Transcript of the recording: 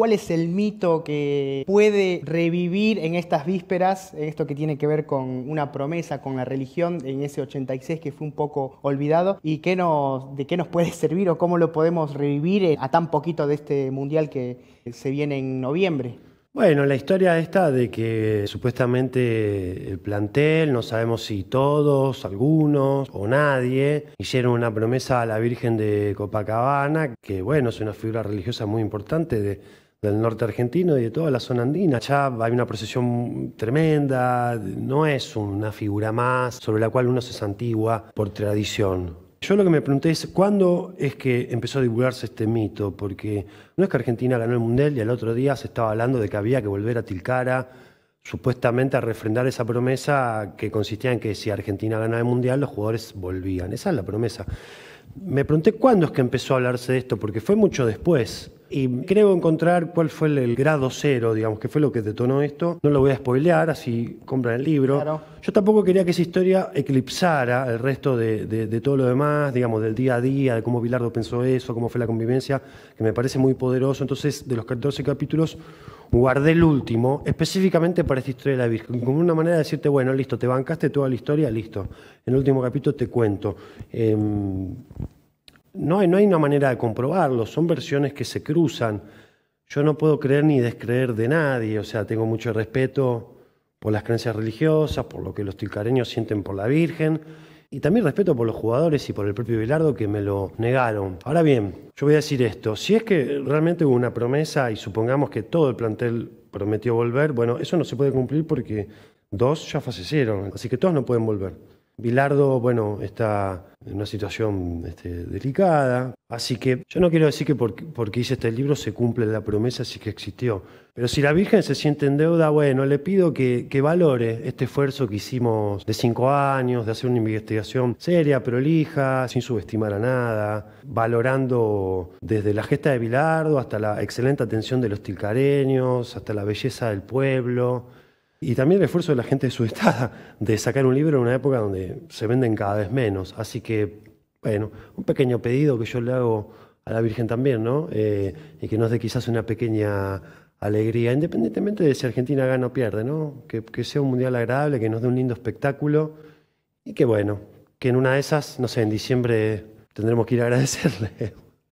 ¿Cuál es el mito que puede revivir en estas vísperas, esto que tiene que ver con una promesa, con la religión en ese 86 que fue un poco olvidado? ¿Y de qué nos puede servir o cómo lo podemos revivir a tan poquito de este mundial que se viene en noviembre? Bueno, la historia está de que supuestamente el plantel, no sabemos si todos, algunos o nadie, hicieron una promesa a la Virgen de Copacabana, que bueno, es una figura religiosa muy importante de, del norte argentino y de toda la zona andina. Ya hay una procesión tremenda, no es una figura más sobre la cual uno se santigua por tradición. Yo lo que me pregunté es cuándo es que empezó a divulgarse este mito, porque no es que Argentina ganó el Mundial y al otro día se estaba hablando de que había que volver a Tilcara, supuestamente a refrendar esa promesa que consistía en que si Argentina ganaba el Mundial los jugadores volvían. Esa es la promesa. Me pregunté cuándo es que empezó a hablarse de esto, porque fue mucho después. Y creo encontrar cuál fue el, grado cero, digamos, que fue lo que detonó esto. No lo voy a spoilear, así compran el libro. Yo tampoco quería que esa historia eclipsara el resto de, todo lo demás, digamos, del día a día, de cómo Bilardo pensó eso, cómo fue la convivencia, que me parece muy poderoso. Entonces, de los 14 capítulos, guardé el último, específicamente para esta historia de la Virgen, como una manera de decirte, bueno, listo, te bancaste toda la historia, listo. En el último capítulo te cuento. Em, no hay, no hay una manera de comprobarlo, son versiones que se cruzan. Yo no puedo creer ni descreer de nadie, o sea, tengo mucho respeto por las creencias religiosas, por lo que los tilcareños sienten por la Virgen, y también respeto por los jugadores y por el propio Bilardo que me lo negaron. Ahora bien, yo voy a decir esto, si es que realmente hubo una promesa y supongamos que todo el plantel prometió volver, bueno, eso no se puede cumplir porque dos ya fallecieron, así que todos no pueden volver. Bilardo, bueno, está en una situación este, delicada. Así que yo no quiero decir que porque, hice este libro se cumple la promesa si que existió. Pero si la Virgen se siente en deuda, bueno, le pido que, que valore este esfuerzo que hicimos de cinco años, de hacer una investigación seria, prolija, sin subestimar a nada, valorando desde la gesta de Bilardo hasta la excelente atención de los tilcareños, hasta la belleza del pueblo y también el esfuerzo de la gente de su estado de sacar un libro en una época donde se venden cada vez menos. Así que, bueno, un pequeño pedido que yo le hago a la Virgen también, ¿no? Eh, y que nos dé quizás una pequeña alegría, independientemente de si Argentina gana o pierde, ¿no? Que, que, sea un mundial agradable, que nos dé un lindo espectáculo y que bueno, que en una de esas, no sé, en diciembre tendremos que ir a agradecerle.